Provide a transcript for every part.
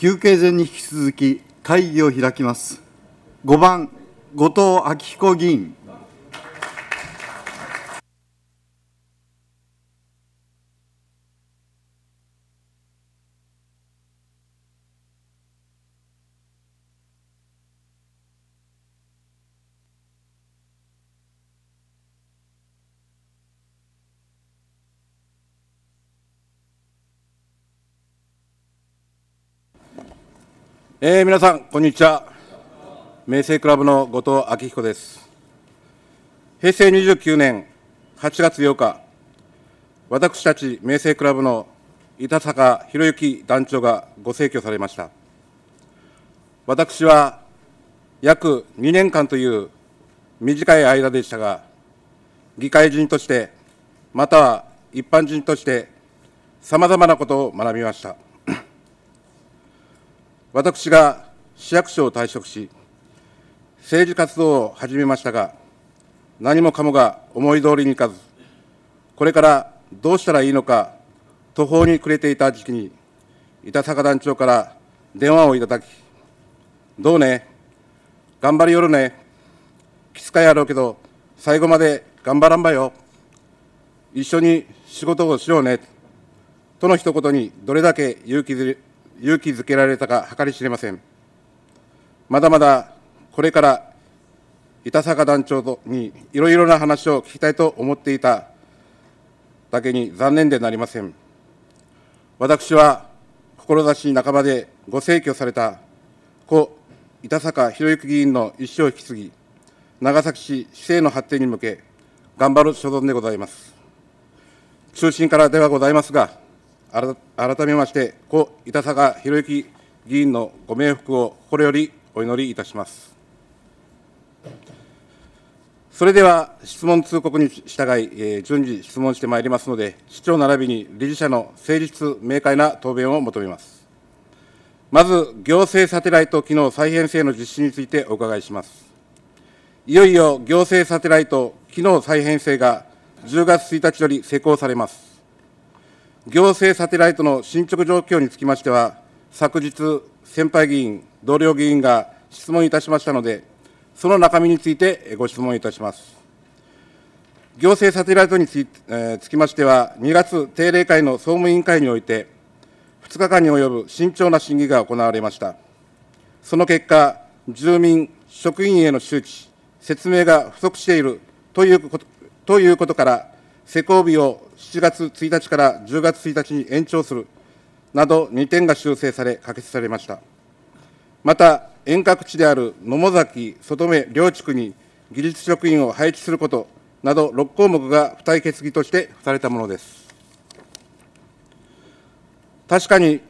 休憩前に引き続き会議を開きます5番後藤昭彦議員えー、皆さん、こんにちは。明星クラブの後藤明彦です。平成29年8月8日、私たち明星クラブの板坂博之団長がご逝去されました。私は約2年間という短い間でしたが、議会人として、または一般人として、さまざまなことを学びました。私が市役所を退職し、政治活動を始めましたが、何もかもが思い通りにいかず、これからどうしたらいいのか、途方に暮れていた時期に、板坂団長から電話をいただき、どうね、頑張りよるね、きつかやろうけど、最後まで頑張らんばよ、一緒に仕事をしようね、との一言にどれだけ勇気づ勇気づけられたか計り知れません。まだまだこれから板坂団長にいろいろな話を聞きたいと思っていただけに残念でなりません。私は志半ばでご逝去された故板坂博之議員の一生を引き継ぎ、長崎市市政の発展に向け、頑張る所存でございます。中心からではございますが、改めまして、故板坂博之議員のご冥福を心よりお祈りいたします。それでは質問通告に従い、えー、順次質問してまいりますので、市長並びに理事者の誠実、明快な答弁を求めます。まず、行政サテライト機能再編成の実施についてお伺いします。いよいよ行政サテライト機能再編成が10月1日より施行されます。行政サテライトの進捗状況につきましては、昨日、先輩議員、同僚議員が質問いたしましたので、その中身についてご質問いたします。行政サテライトにつ,、えつきましては、2月定例会の総務委員会において、2日間に及ぶ慎重な審議が行われました。その結果、住民、職員への周知、説明が不足しているということということから、施行日を7月1日から10月1日に延長するなど2点が修正され、可決されました。また、遠隔地である野々崎、外目両地区に技術職員を配置することなど6項目が付帯決議としてされたものです。確かに、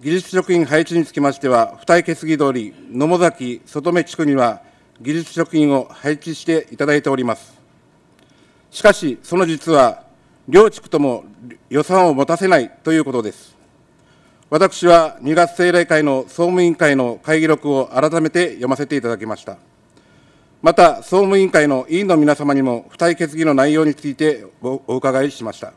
技術職員配置につきましては、付帯決議通り、野々崎、外目地区には技術職員を配置していただいております。しかし、その実は、両地区とも予算を持たせないということです。私は2月政令会の総務委員会の会議録を改めて読ませていただきました。また、総務委員会の委員の皆様にも、付帯決議の内容についてお伺いしました。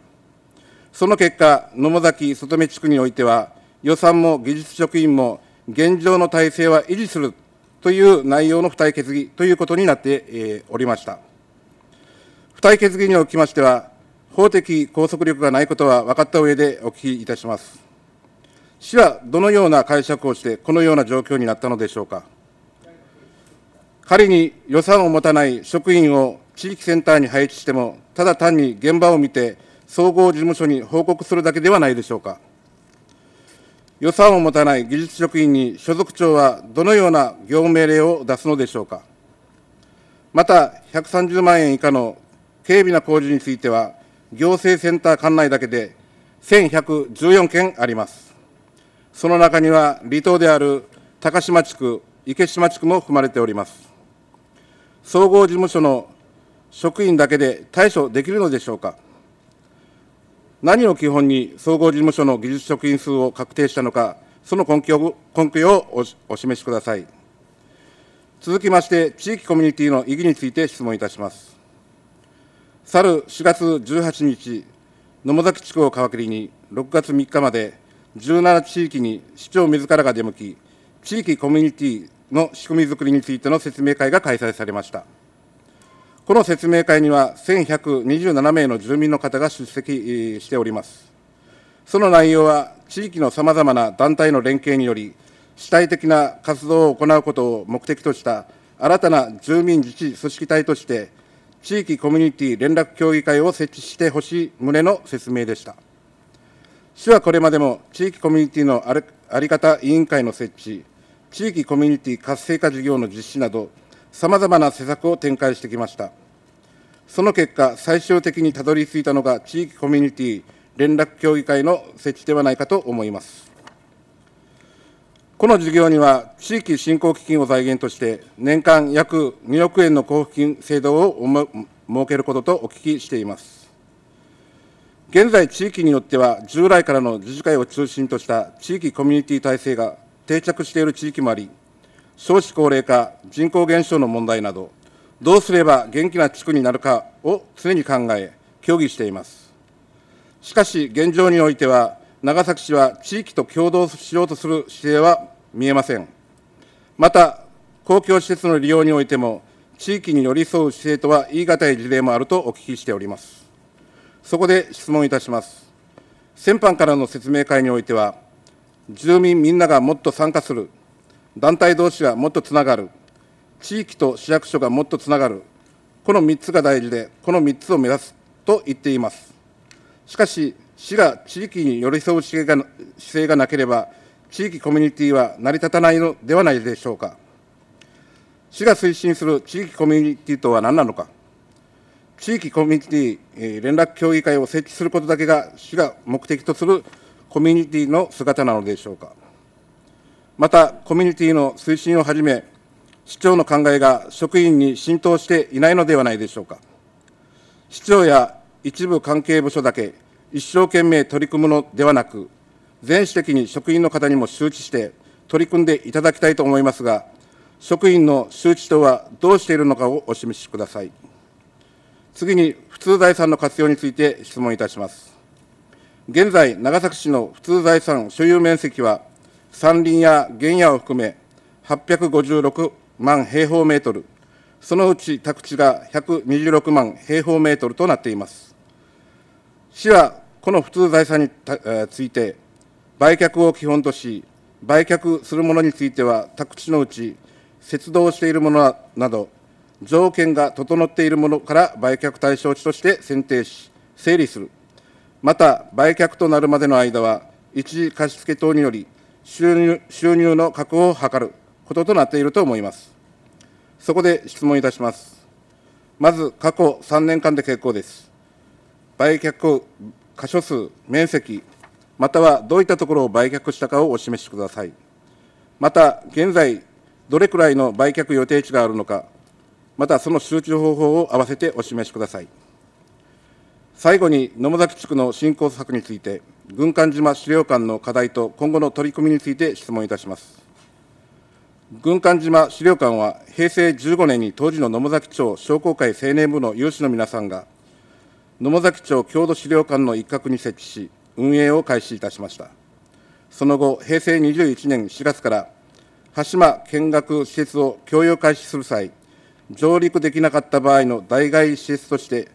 その結果、野崎外目地区においては、予算も技術職員も現状の体制は維持するという内容の付帯決議ということになっておりました。付帯決議におきましては、法的拘束力がないことは分かった上でお聞きいたします。市はどのような解釈をして、このような状況になったのでしょうか。仮に予算を持たない職員を地域センターに配置しても、ただ単に現場を見て、総合事務所に報告するだけではないでしょうか。予算を持たない技術職員に所属長はどのような業務命令を出すのでしょうか。また、130万円以下の軽微な工事については、行政センター管内だけで1114件あります。その中には離島である高島地区、池島地区も含まれております。総合事務所の職員だけで対処できるのでしょうか。何を基本に総合事務所の技術職員数を確定したのか、その根拠を根拠をお示しください。続きまして、地域コミュニティの意義について質問いたします。去る4月18日、野母崎地区を皮切りに、6月3日まで17地域に市長自らが出向き、地域コミュニティの仕組みづくりについての説明会が開催されました。この説明会には、1127名の住民の方が出席しております。その内容は、地域のさまざまな団体の連携により、主体的な活動を行うことを目的とした、新たな住民自治組織体として、地域コミュニティ連絡協議会を設置してほしい旨の説明でした。市はこれまでも地域コミュニティのあり方委員会の設置、地域コミュニティ活性化事業の実施など、さまざまな施策を展開してきました。その結果、最終的にたどり着いたのが地域コミュニティ連絡協議会の設置ではないかと思います。この事業には、地域振興基金を財源として、年間約2億円の交付金制度を設けることとお聞きしています。現在、地域によっては、従来からの自治会を中心とした地域コミュニティ体制が定着している地域もあり、少子高齢化、人口減少の問題など、どうすれば元気な地区になるかを常に考え、協議しています。しかし、現状においては、長崎市は地域と共同しようとする姿勢は見えません。また、公共施設の利用においても、地域に寄り添う姿勢とは言い難い事例もあるとお聞きしております。そこで質問いたします。先般からの説明会においては、住民みんながもっと参加する、団体同士がもっとつながる、地域と市役所がもっとつながる、この3つが大事で、この3つを目指すと言っています。しかし、市が地域に寄り添う姿勢がなければ、地域コミュニティは成り立たないのではないでしょうか。市が推進する地域コミュニティとは何なのか。地域コミュニティ連絡協議会を設置することだけが市が目的とするコミュニティの姿なのでしょうか。また、コミュニティの推進をはじめ、市長の考えが職員に浸透していないのではないでしょうか。市長や一部関係部署だけ一生懸命取り組むのではなく、全種的に職員の方にも周知して取り組んでいただきたいと思いますが、職員の周知とはどうしているのかをお示しください。次に、普通財産の活用について質問いたします。現在、長崎市の普通財産所有面積は、山林や原野を含め856万平方メートル、そのうち宅地が126万平方メートルとなっています。市はこの普通財産について、売却を基本とし、売却するものについては、宅地のうち、節道しているものなど、条件が整っているものから売却対象地として選定し、整理する。また、売却となるまでの間は、一時貸付等により収入、収入の確保を図ることとなっていると思います。そこで質問いたします。まず、過去3年間で結構です。売却、箇所数、面積、またはどういったところを売却したかをお示しください。また、現在、どれくらいの売却予定値があるのか、またその集中方法を合わせてお示しください。最後に、野母崎地区の振興策について、軍艦島資料館の課題と今後の取り組みについて質問いたします。軍艦島資料館は、平成15年に当時の野母崎町商工会青年部の有志の皆さんが、野母崎町郷土資料館の一角に設置し、運営を開始いたしました。その後、平成21年4月から、羽島見学施設を供有開始する際、上陸できなかった場合の代替施設として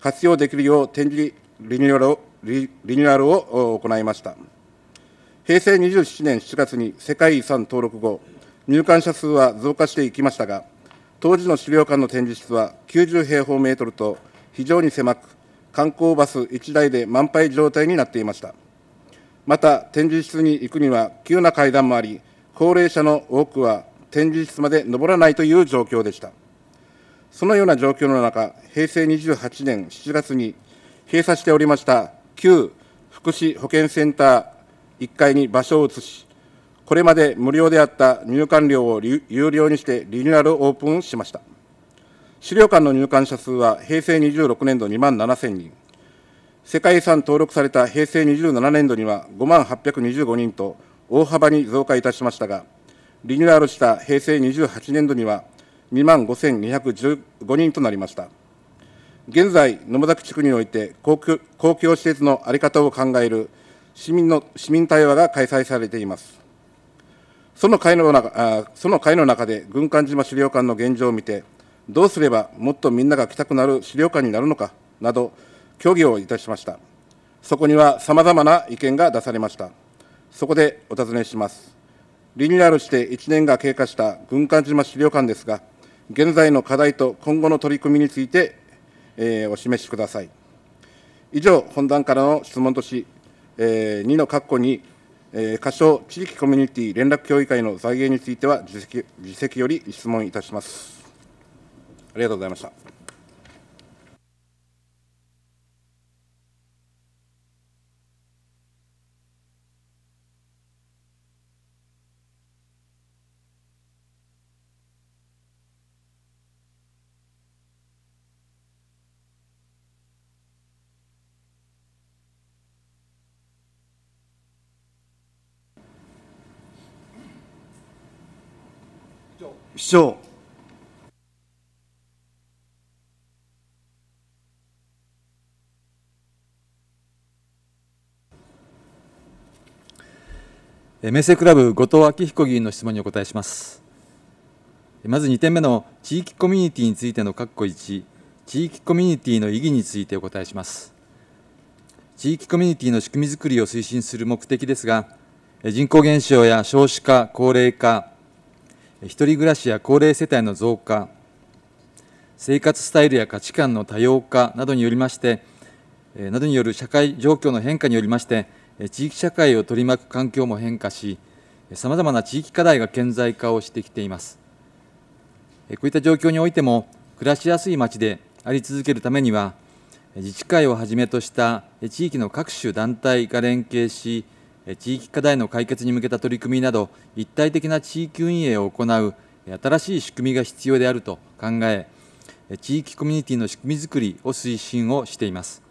活用できるよう展示リニューアルをリニューアルを行いました。平成27年7月に世界遺産登録後、入館者数は増加していきましたが、当時の資料館の展示室は90平方メートルと非常に狭く、観光バス1台で満杯状態になっていました。また、展示室に行くには急な階段もあり、高齢者の多くは展示室まで登らないという状況でした。そのような状況の中、平成28年7月に閉鎖しておりました旧福祉保健センター1階に場所を移し、これまで無料であった入館料を有料にしてリニューアルオープンしました。資料館の入館者数は平成26年度2万7000人、世界遺産登録された平成27年度には5万825人と大幅に増加いたしましたが、リニューアルした平成28年度には2万5215人となりました。現在、野間崎地区において公共施設の在り方を考える市民の市民対話が開催されています。その会の中その会の中で、軍艦島資料館の現状を見て、どうすればもっとみんなが来たくなる資料館になるのかなど、協議をいたしました。そこにはさまざまな意見が出されました。そこでお尋ねします。リニューアルして1年が経過した軍艦島資料館ですが、現在の課題と今後の取り組みについて、えー、お示しください。以上、本段からの質問とし、えー、2の括弧に、えー、仮称地域コミュニティ連絡協議会の財源については、自席より質問いたします。ありがとうございました。市長ッセクラブ後藤昭彦議員の質問にお答えしますまず2点目の地域コミュニティについての括弧1地域コミュニティの意義についてお答えします地域コミュニティの仕組みづくりを推進する目的ですが人口減少や少子化高齢化一人暮らしや高齢世帯の増加生活スタイルや価値観の多様化などによりましてなどによる社会状況の変化によりまして地域社会を取り巻く環境も変化し、さまざまな地域課題が顕在化をしてきています。こういった状況においても、暮らしやすい街であり続けるためには、自治会をはじめとした地域の各種団体が連携し、地域課題の解決に向けた取り組みなど、一体的な地域運営を行う新しい仕組みが必要であると考え、地域コミュニティの仕組みづくりを推進をしています。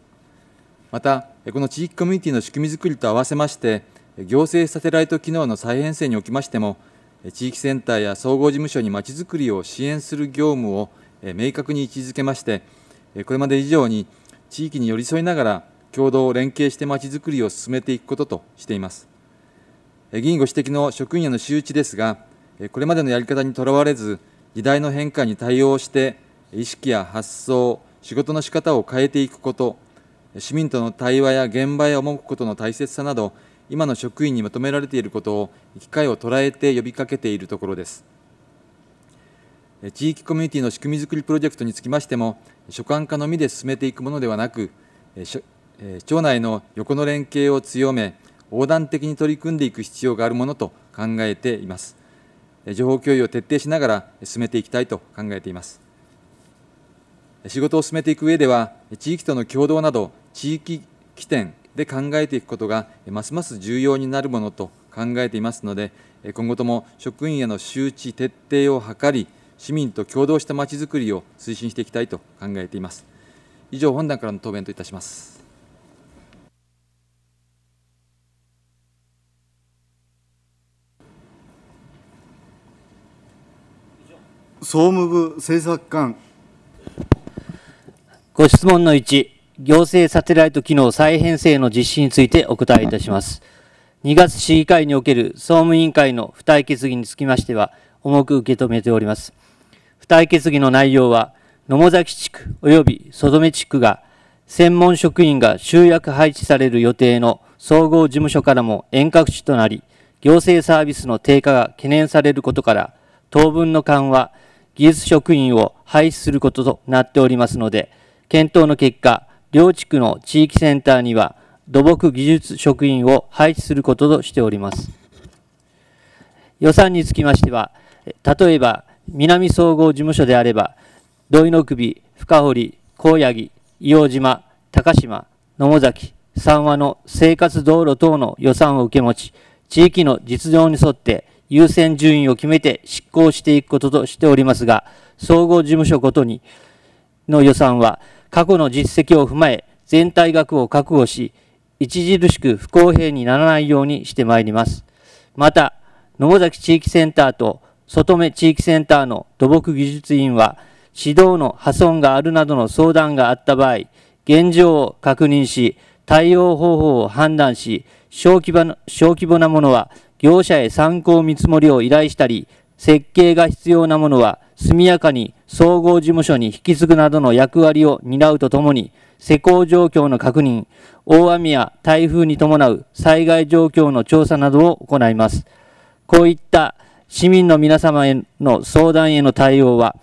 また、この地域コミュニティの仕組みづくりと合わせまして、行政サテライト機能の再編成におきましても、地域センターや総合事務所にまちづくりを支援する業務を明確に位置づけまして、これまで以上に地域に寄り添いながら、共同連携してまちづくりを進めていくこととしています。議員ご指摘の職員への周知ですが、これまでのやり方にとらわれず、時代の変化に対応して、意識や発想、仕事の仕方を変えていくこと、市民との対話や現場へ赴くことの大切さなど、今の職員に求められていることを、機会を捉えて呼びかけているところです。地域コミュニティの仕組みづくりプロジェクトにつきましても、所管課のみで進めていくものではなく、町内の横の連携を強め、横断的に取り組んでいく必要があるものと考えています。情報共有を徹底しながら進めていきたいと考えています。仕事を進めていく上では、地域との共同など、地域起点で考えていくことがますます重要になるものと考えていますので、今後とも職員への周知徹底を図り、市民と共同したまちづくりを推進していきたいと考えています。以上、本段からの答弁といたします。総務部政策官ご質問の1行政サテライト機能再編成の実施についてお答えいたします。2月市議会における総務委員会の付帯決議につきましては、重く受け止めております。付帯決議の内容は、野茂崎地区及び外目地区が、専門職員が集約配置される予定の総合事務所からも遠隔地となり、行政サービスの低下が懸念されることから、当分の緩和、技術職員を廃止することとなっておりますので、検討の結果、両地区の地域センターには土木技術職員を配置することとしております。予算につきましては、例えば南総合事務所であれば、土井の首、深堀、高野木、硫黄島、高島、野茂崎、三和の生活道路等の予算を受け持ち、地域の実情に沿って優先順位を決めて執行していくこととしておりますが、総合事務所ごとにの予算は過去の実績を踏まえ、全体額を確保し、著しく不公平にならないようにしてまいります。また、野母崎地域センターと外目地域センターの土木技術院は、指導の破損があるなどの相談があった場合、現状を確認し、対応方法を判断し、小規模小規模なものは業者へ参考見積もりを依頼したり、設計が必要なものは速やかに総合事務所に引き継ぐなどの役割を担うとともに、施工状況の確認、大雨や台風に伴う災害状況の調査などを行います。こういった市民の皆様への相談への対応は、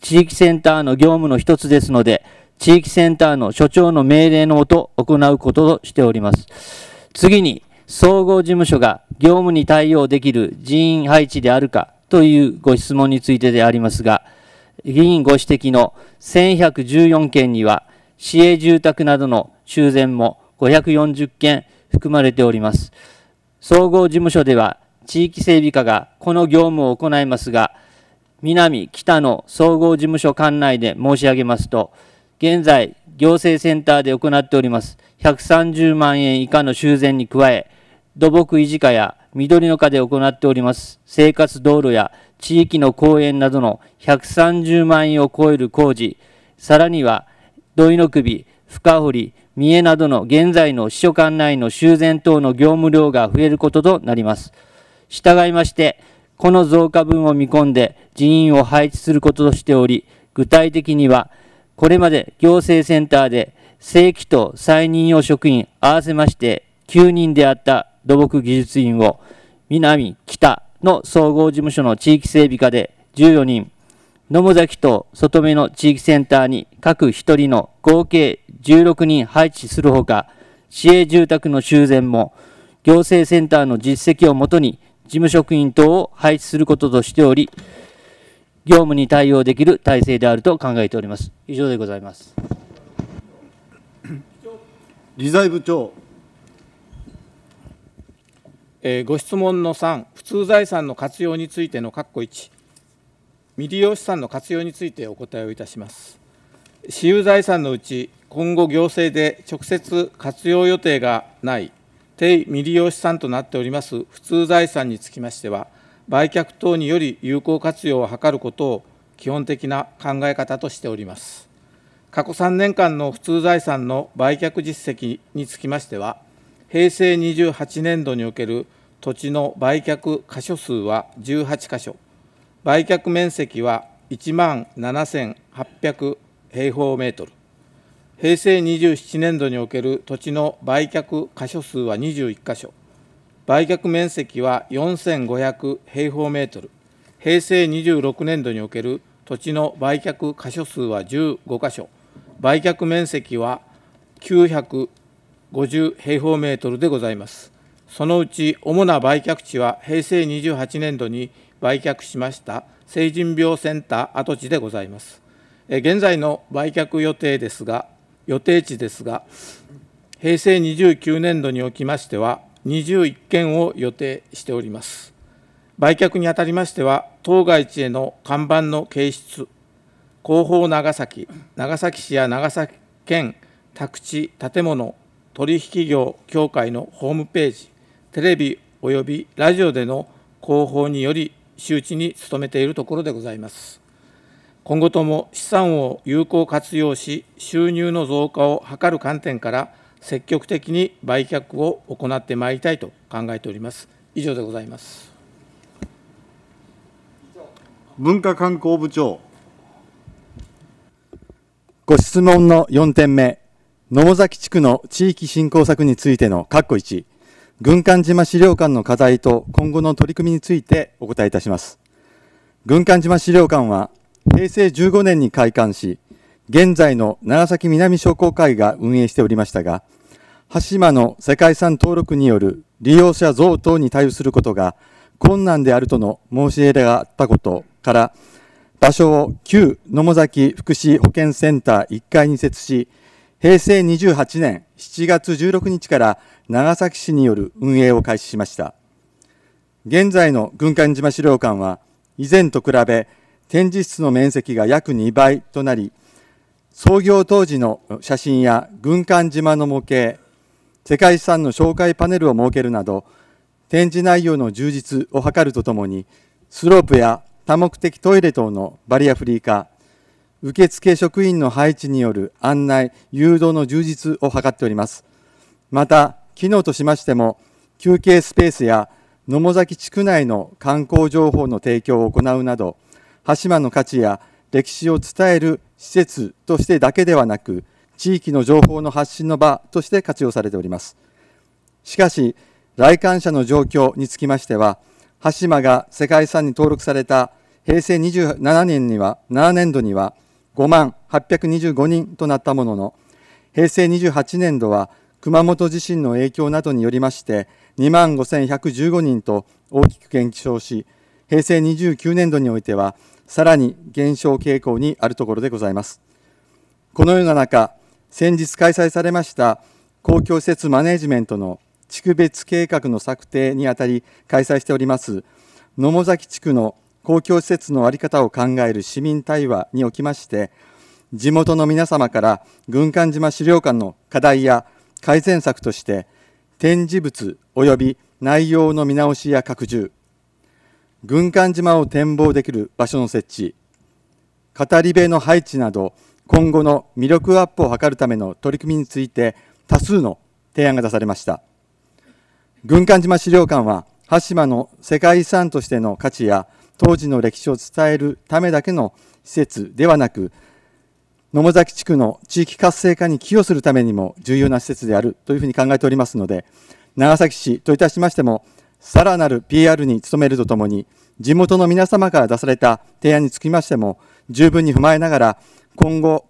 地域センターの業務の一つですので、地域センターの所長の命令のもと行うこととしております。次に、総合事務所が業務に対応できる人員配置であるか、というご質問についてでありますが、議員ご指摘の1114件には、市営住宅などの修繕も540件含まれております。総合事務所では、地域整備課がこの業務を行いますが、南、北の総合事務所管内で申し上げますと、現在、行政センターで行っております130万円以下の修繕に加え、土木維持課や緑の課で行っております生活道路や地域の公園などの130万円を超える工事、さらには土井の首、深堀、三重などの現在の秘書官内の修繕等の業務量が増えることとなります。従いまして、この増加分を見込んで人員を配置することとしており、具体的には、これまで行政センターで正規と再任用職員合わせまして9人であった土木技術院を南、北の総合事務所の地域整備課で14人、野茂崎と外目の地域センターに各1人の合計16人配置するほか、市営住宅の修繕も行政センターの実績をもとに事務職員等を配置することとしており、業務に対応できる体制であると考えております。以上でございます。理財部長。えー、ご質問の3、普通財産の活用についての括弧1、未利用資産の活用についてお答えをいたします。私有財産のうち、今後行政で直接活用予定がない低未利用資産となっております普通財産につきましては、売却等により有効活用を図ることを基本的な考え方としております。過去3年間の普通財産の売却実績につきましては、平成28年度における土地の売却箇所数は18箇所、売却面積は1万7800平方メートル、平成27年度における土地の売却箇所数は21箇所、売却面積は4500平方メートル、平成26年度における土地の売却箇所数は15箇所、売却面積は9 0 50平方メートルでございます。そのうち主な売却地は平成28年度に売却しました成人病センター跡地でございます。現在の売却予定ですが、予定地ですが、平成29年度におきましては、21件を予定しております。売却にあたりましては、当該地への看板の掲出、広報長崎、長崎市や長崎県、宅地、建物、取引業協会のホームページ、テレビおよびラジオでの広報により周知に努めているところでございます。今後とも資産を有効活用し、収入の増加を図る観点から、積極的に売却を行ってまいりたいと考えております。以上でございます。文化観光部長。ご質問の4点目。野母崎地区の地域振興策についての括弧1、軍艦島資料館の課題と今後の取り組みについてお答えいたします。軍艦島資料館は平成15年に開館し、現在の長崎南商工会が運営しておりましたが、橋島の世界遺産登録による利用者増等に対応することが困難であるとの申し入れがあったことから、場所を旧野母崎福祉保健センター1階に設置し、平成28年7月16日から長崎市による運営を開始しました。現在の軍艦島資料館は以前と比べ展示室の面積が約2倍となり創業当時の写真や軍艦島の模型世界遺産の紹介パネルを設けるなど展示内容の充実を図るとともにスロープや多目的トイレ等のバリアフリー化受付職員の配置による案内、誘導の充実を図っております。また、機能としましても、休憩スペースや野母崎地区内の観光情報の提供を行うなど、羽島の価値や歴史を伝える施設としてだけではなく、地域の情報の発信の場として活用されております。しかし、来館者の状況につきましては、羽島が世界遺産に登録された平成27年には、7年度には、5万825人となったものの、平成28年度は熊本地震の影響などによりまして、2万5115人と大きく減少し、平成29年度においては、さらに減少傾向にあるところでございます。このような中、先日開催されました公共施設マネジメントの地区別計画の策定にあたり開催しております野茂崎地区の公共施設の在り方を考える市民対話におきまして、地元の皆様から軍艦島資料館の課題や改善策として、展示物及び内容の見直しや拡充、軍艦島を展望できる場所の設置、語り部の配置など、今後の魅力アップを図るための取り組みについて多数の提案が出されました。軍艦島資料館は、羽島の世界遺産としての価値や、当時の歴史を伝えるためだけの施設ではなく、野母崎地区の地域活性化に寄与するためにも重要な施設であるというふうに考えておりますので、長崎市といたしましても、さらなる PR に努めるとともに、地元の皆様から出された提案につきましても、十分に踏まえながら、今後、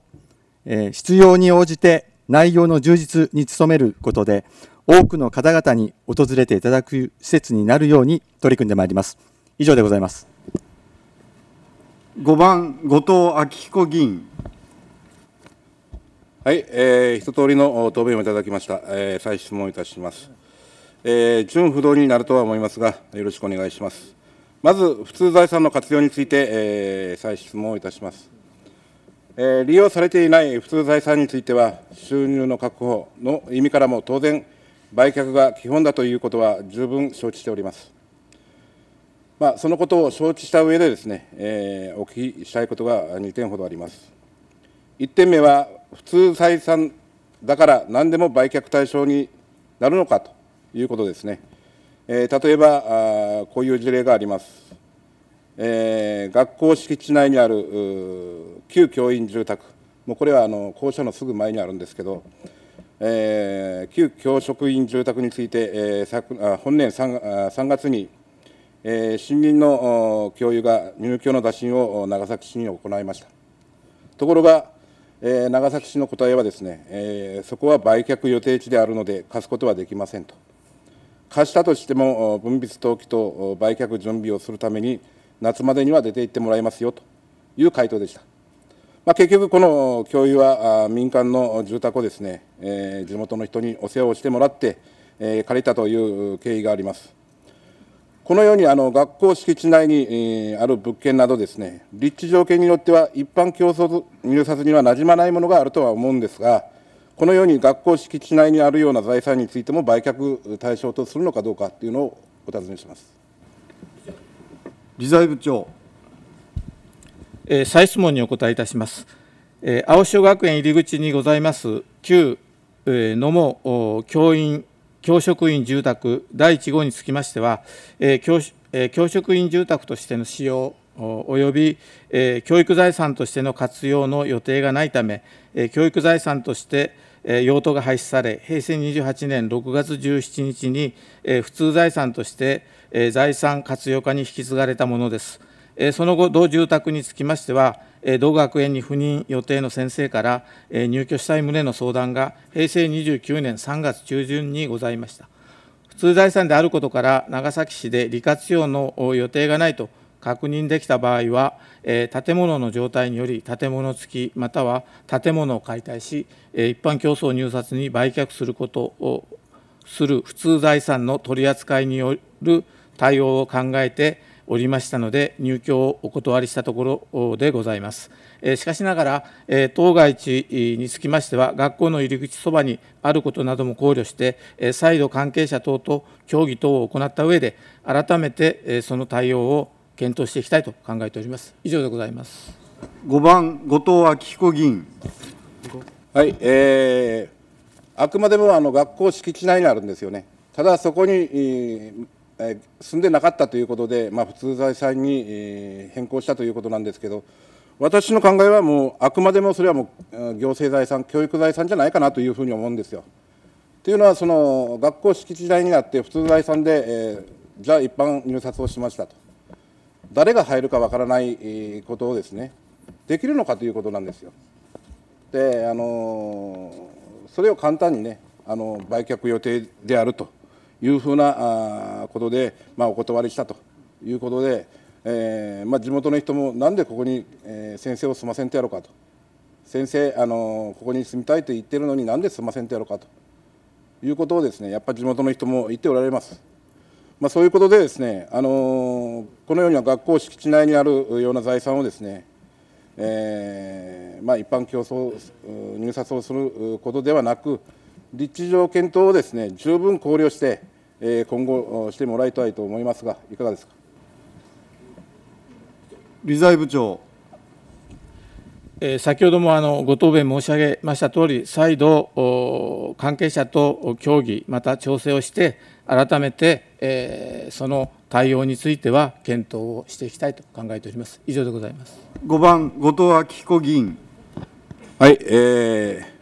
えー、必要に応じて内容の充実に努めることで、多くの方々に訪れていただく施設になるように取り組んでまいります。以上でございます。5番、後藤昭彦議員。はい、えー、一通りの答弁をいただきました、えー、再質問いたします、えー、準不動になるとは思いますが、よろしくお願いします。まず、普通財産の活用について、えー、再質問いたします、えー。利用されていない普通財産については、収入の確保の意味からも当然、売却が基本だということは十分承知しております。まあ、そのことを承知した上でですね、えー、お聞きしたいことが2点ほどあります。1点目は、普通採算だから何でも売却対象になるのかということですね。えー、例えばあ、こういう事例があります。えー、学校敷地内にある旧教員住宅、もうこれはあの校舎のすぐ前にあるんですけど、えー、旧教職員住宅について、えー、昨あ本年 3, 3月にえー、森林の共有が入居の打診を長崎市に行いました。ところが、えー、長崎市の答えはですね、えー、そこは売却予定地であるので貸すことはできませんと。貸したとしても分泌登記と売却準備をするために夏までには出て行ってもらいますよという回答でした。まあ、結局、この共有は民間の住宅をですね、えー、地元の人にお世話をしてもらって、えー、借りたという経緯があります。このようにあの学校敷地内に、ある物件などですね、立地条件によっては一般競争入札にはなじまないものがあるとは思うんですが、このように学校敷地内にあるような財産についても売却対象とするのかどうかというのをお尋ねします。理財部長。えー、再質問にお答えいたします。えー、青潮学園入り口にございます旧、えー、野茂教員教職員住宅第1号につきましては、えー教えー、教職員住宅としての使用および、えー、教育財産としての活用の予定がないため、えー、教育財産として、えー、用途が廃止され、平成28年6月17日に、えー、普通財産として、えー、財産活用化に引き継がれたものです。えー、その後、同住宅につきましては、同学園に赴任予定の先生から入居したい旨の相談が平成29年3月中旬にございました。普通財産であることから長崎市で利活用の予定がないと確認できた場合は、え建物の状態により建物付きまたは建物を解体し、え一般競争入札に売却することをする普通財産の取り扱いによる対応を考えておりましたので、入居をお断りしたところでございます。しかしながら、当該地につきましては、学校の入り口そばにあることなども考慮して、再度関係者等と協議等を行った上で、改めてその対応を検討していきたいと考えております。以上でございます。5番、後藤昭彦議員。はい、えー、あくまでもあの学校敷地内にあるんですよね。ただそこに、えーえんでなかったということで、まあ、普通財産に、変更したということなんですけど、私の考えはもう、あくまでもそれはもう、行政財産、教育財産じゃないかなというふうに思うんですよ。というのは、その学校敷地内にあって、普通財産で、えー、じゃあ一般入札をしましたと、誰が入るかわからないことをですね、できるのかということなんですよ。で、あのそれを簡単にね、あの売却予定であると。いうふうなことで、まあ、お断りしたということで、えーまあ、地元の人もなんでここに、え先生を住ませんとやろうかと先生あのここに住みたいと言ってるのになんで住ませんとやろうかということをですねやっぱり地元の人も言っておられます。まあ、そういうことでですね、あのこのような学校敷地内にあるような財産をですね、えーまあ、一般競争入札をすることではなく、立地上検討をですね十分考慮して、え今後してもらいたいと思いますが、いかがですか理財部長。先ほどもあのご答弁申し上げましたとおり、再度、関係者と協議、また調整をして、改めて、えその対応については検討をしていきたいと考えております。以上でございます。5番後藤昭彦議員。はい、えー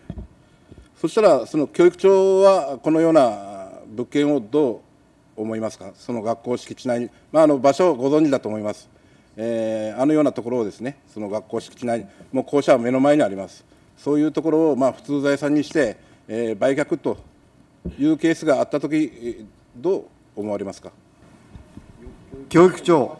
そしたらその教育長はこのような物件をどう思いますかその学校敷地内に、まあ、あの場所をご存知だと思います、えー、あのようなところをですねその学校敷地内にもう校舎は目の前にありますそういうところをまあ普通財産にして、えー、売却というケースがあったときどう思われますか教育長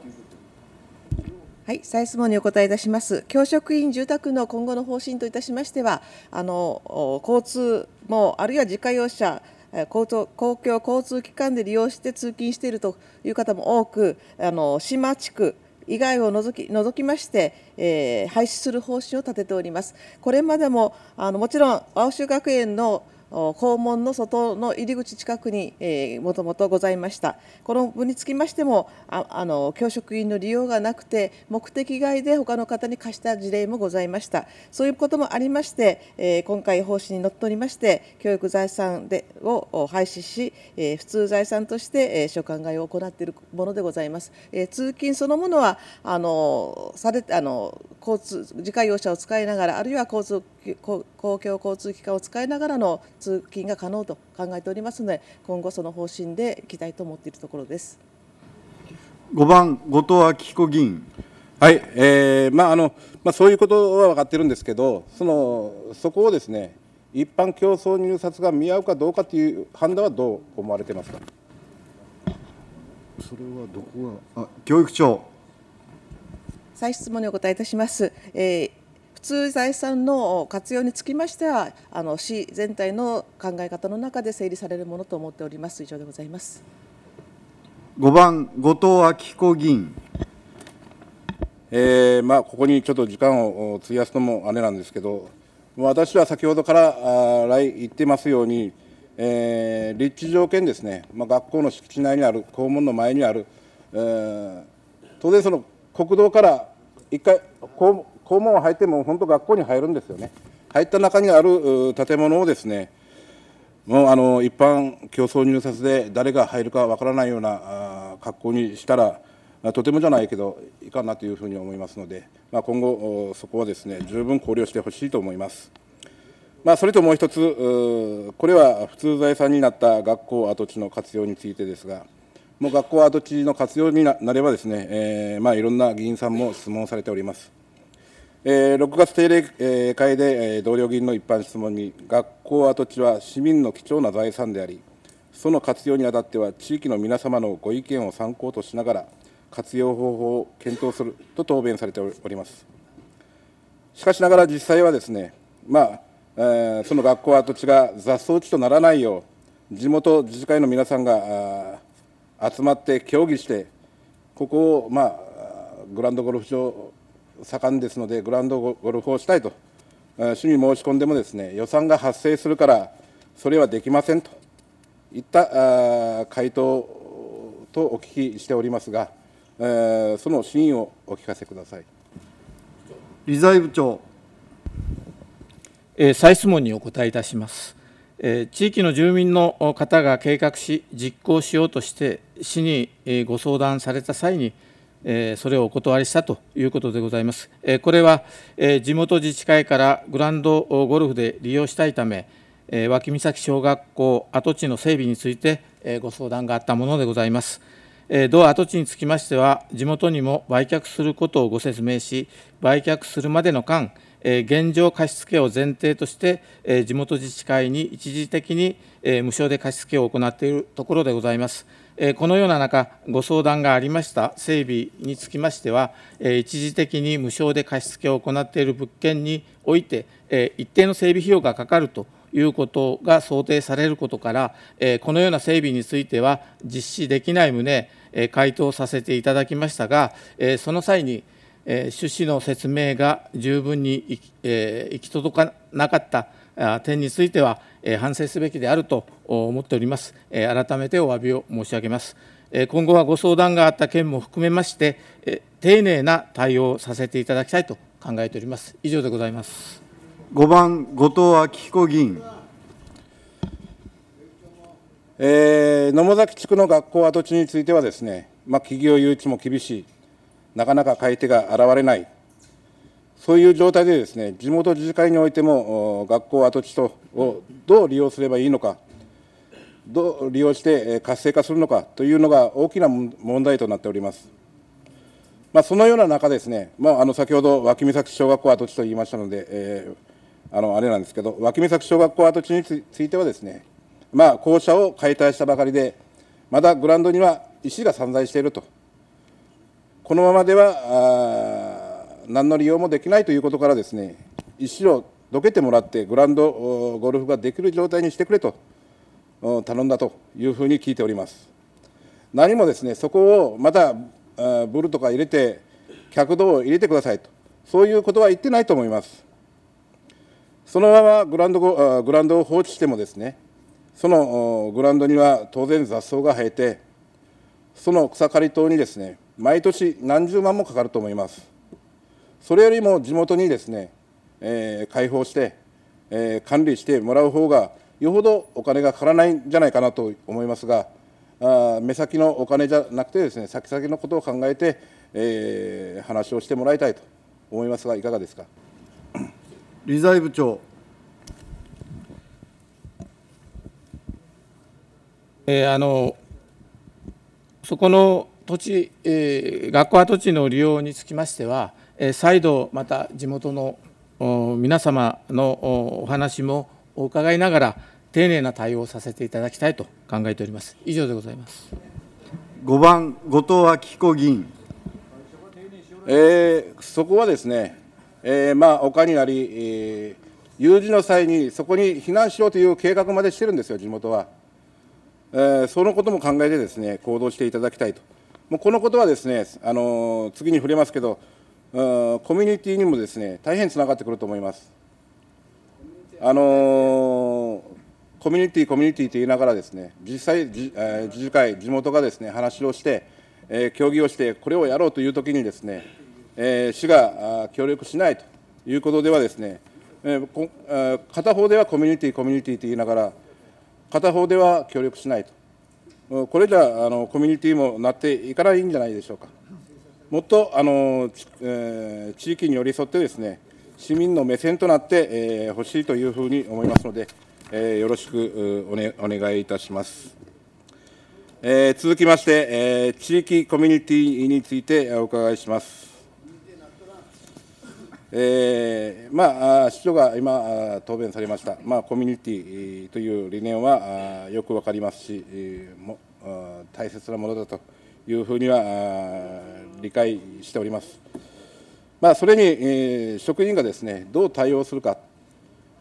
はい、再質問にお答えいたします。教職員住宅の今後の方針といたしましては、あの交通もあるいは自家用車公共交通機関で利用して通勤しているという方も多く、あの島地区以外を除き除きまして、えー、廃止する方針を立てております。これまでもあのもちろん青州学園の校門の外の入り口近くにもともとございましたこの部につきましてもああの教職員の利用がなくて目的外で他の方に貸した事例もございましたそういうこともありまして、今回方針にのっとりまして教育財産でを廃止し、普通財産として、所管外を行っているものでございます、通勤そのものはあのされあの交通自家用車を使いながらあるいは交通公共交通機関を使いながらの通勤が可能と考えておりますので、今後、その方針でいきたいと思っているところです。5番後藤昭彦議員はい、えーまああのまあ、そういうことは分かっているんですけど、そのそこをですね一般競争入札が見合うかどうかという判断はどう思われてますかそれはどこがあ教育長。再質問にお答えいたします。えー通財産の活用につきましてはあの市全体の考え方の中で整理されるものと思っております以上でございます5番後藤明子議員えーまあ、ここにちょっと時間を費やすのもあれなんですけど、私は先ほどから来言ってますように、えー、立地条件ですね、まあ、学校の敷地内にある、校門の前にある、えー、当然、その国道から1回校、校門を入っても本当、学校に入るんですよね。入った中にある建物をですね、もうあの一般競争入札で誰が入るかわからないような格好にしたら、とてもじゃないけど、いかんなというふうに思いますので、まあ、今後、そこはですね十分考慮してほしいと思います。まあ、それともう一つ、これは普通財産になった学校跡地の活用についてですが、もう学校跡地の活用になればですね、えー、まあ、いろんな議員さんも質問されております。え6月定例、会で、え同僚議員の一般質問に、学校跡地は市民の貴重な財産であり、その活用にあたっては、地域の皆様のご意見を参考としながら、活用方法を検討すると答弁されております。しかしながら実際はですね、まあえー、その学校跡地が雑草地とならないよう、地元自治会の皆さんが集まって協議して、ここを、まあ、グランドゴルフ場盛んですので、グランドゴルフをしたいと、主に申し込んでもですね予算が発生するから、それはできませんといった回答とお聞きしておりますが、その真意をお聞かせください。理財部長えー、再質問にお答えいたします、えー、地域の住民の方が計画し実行しようとして市に、えー、ご相談された際にそれをお断りしたということでございます。これは地元自治会からグランドゴルフで利用したいため、脇岬小学校跡地の整備についてご相談があったものでございます。同跡地につきましては、地元にも売却することをご説明し、売却するまでの間、現状貸付を前提として、地元自治会に一時的に無償で貸付を行っているところでございます。このような中、ご相談がありました整備につきましては、一時的に無償で貸付を行っている物件において、一定の整備費用がかかるということが想定されることから、このような整備については実施できない旨、回答させていただきましたが、その際に、趣旨の説明が十分に行き届かなかった点については、反省すべきであると思っております。改めてお詫びを申し上げます。今後はご相談があった件も含めまして、丁寧な対応をさせていただきたいと考えております。以上でございます。5番、後藤昭彦議員。えー、野母崎地区の学校跡地についてはですね、まあ、企業誘致も厳しい、なかなか買い手が現れない、そういう状態でですね、地元自治会においても学校跡地とをどう利用すればいいのか、どう利用して活性化するのかというのが大きな問題となっております。まあ、そのような中ですね、まあ、あの先ほど脇岬小学校跡地と言いましたので、えー、あのあれなんですけど、脇岬小学校跡地についてはですね、まあ、校舎を解体したばかりで、まだグラウンドには石が散在していると、このままではあ何の利用もできないということからですね、石をどけてもらって、グラウンドゴルフができる状態にしてくれと。頼んだというふうに聞いております。何もですね、そこをまたブルとか入れて、客度を入れてくださいと、そういうことは言ってないと思います。そのままグランドグランドを放置してもですね、そのグランドには当然雑草が生えて、その草刈り等にですね、毎年何十万もかかると思います。それよりも地元にですね、えー、開放して、えー、管理してもらう方がよほどお金がかからないんじゃないかなと思いますが、あ目先のお金じゃなくてです、ね、先々のことを考えて、えー、話をしてもらいたいと思いますが、いかがですか理財部長。えー、あのそこの土地、えー、学校跡地の利用につきましては、えー、再度また地元の皆様のお話もお伺いながら、丁寧な対応をさせていただきたいと考えております。以上でございます。5番、後藤明彦議員。えー、そこはですね、えー、まあ、丘になり、えー、有事の際にそこに避難しようという計画までしてるんですよ、地元は。えー、そのことも考えてですね、行動していただきたいと。もうこのことはですね、あの次に触れますけど、コミュニティにもですね、大変つながってくると思います。あのコミュニティコミュニティと言いながらですね実際自治会地元がですね話をして、えー、協議をしてこれをやろうというときにですね、えー、市が協力しないということではですね、えーこえ片方ではコミュニティコミュニティと言いながら片方では協力しないとこれじゃあのコミュニティもなっていかないんじゃないでしょうかもっとあの、えー、地域に寄り添ってですね市民の目線となってほしいというふうに思いますので、よろしくお,、願いいたします。え続きまして、え地域コミュニティについてお伺いします。えー、まあ、市長が今、答弁されました、まあ、コミュニティという理念はよく分かりますし、も大切なものだというふうには理解しております。まあ、それに、えー、職員がですねどう対応するか、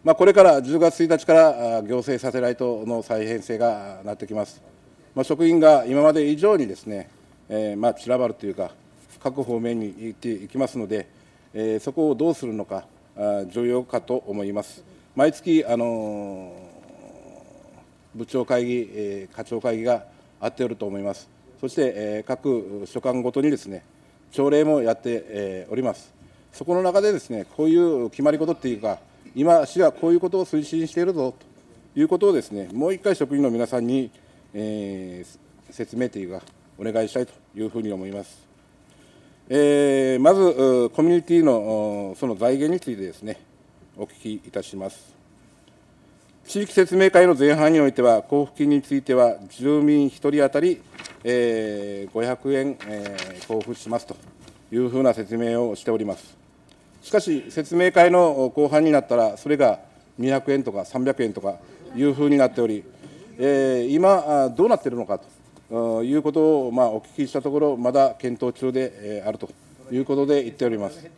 まあ、これから10月1日から行政サテライトの再編成がなってきます、まあ、職員が今まで以上にですね、えーまあ、散らばるというか各方面に行っていきますので、えー、そこをどうするのか重要かと思います毎月、あのー、部長会議、えー、課長会議があっておると思いますそして、えー、各所管ごとにですね朝礼もやって、えおります。そこの中でですね、こういう決まり事っていうか、今、市はこういうことを推進しているぞということをですね、もう一回職員の皆さんに、えー、説明というか、お願いしたいというふうに思います。えー、まず、コミュニティのその財源についてですね、お聞きいたします。地域説明会の前半においては、交付金については、住民1人当たりえー、500円、えー、交付しますというふうな説明をしております。しかし、説明会の後半になったら、それが200円とか300円とかいうふうになっており、えー、今、どうなっているのかということを、まあ、お聞きしたところ、まだ検討中で、えあるということで言っております。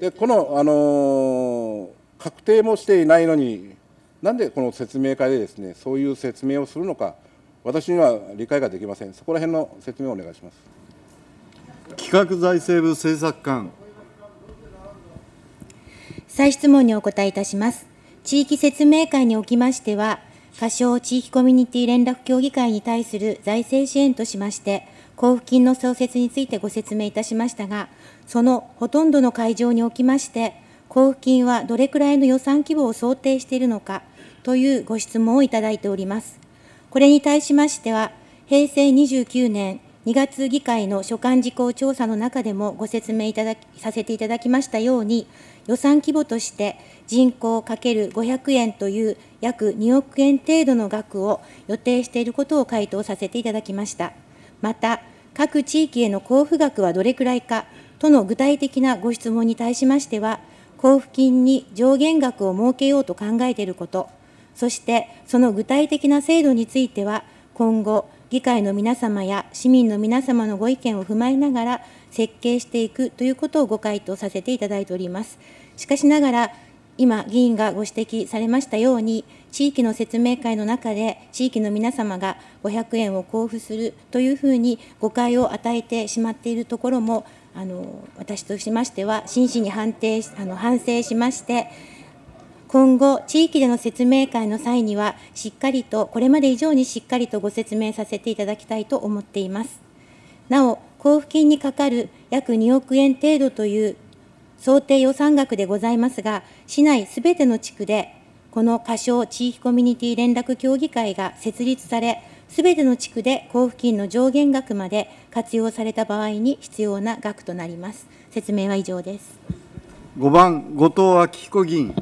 でこの、あのー、確定もしていないのに、なんでこの説明会でです、ね、そういう説明をするのか。私には理解ができません、そこら辺の説明をお願いします企画財政部政策官。再質問にお答えいたします。地域説明会におきましては、仮称地域コミュニティ連絡協議会に対する財政支援としまして、交付金の創設についてご説明いたしましたが、そのほとんどの会場におきまして、交付金はどれくらいの予算規模を想定しているのかというご質問をいただいております。これに対しましては、平成29年2月議会の所管事項調査の中でもご説明いただきさせていただきましたように、予算規模として人口 ×500 円という約2億円程度の額を予定していることを回答させていただきました。また、各地域への交付額はどれくらいかとの具体的なご質問に対しましては、交付金に上限額を設けようと考えていること、そしてその具体的な制度については、今後、議会の皆様や市民の皆様のご意見を踏まえながら設計していくということをご回答させていただいております。しかしながら、今、議員がご指摘されましたように、地域の説明会の中で、地域の皆様が500円を交付するというふうに誤解を与えてしまっているところも、あの私としましては、真摯に判定あの反省しまして、今後、地域での説明会の際には、しっかりと、これまで以上にしっかりとご説明させていただきたいと思っています。なお、交付金にかかる約2億円程度という想定予算額でございますが、市内すべての地区で、この仮称地域コミュニティ連絡協議会が設立され、すべての地区で交付金の上限額まで活用された場合に必要な額となります。説明は以上です。5番、後藤昭彦議員。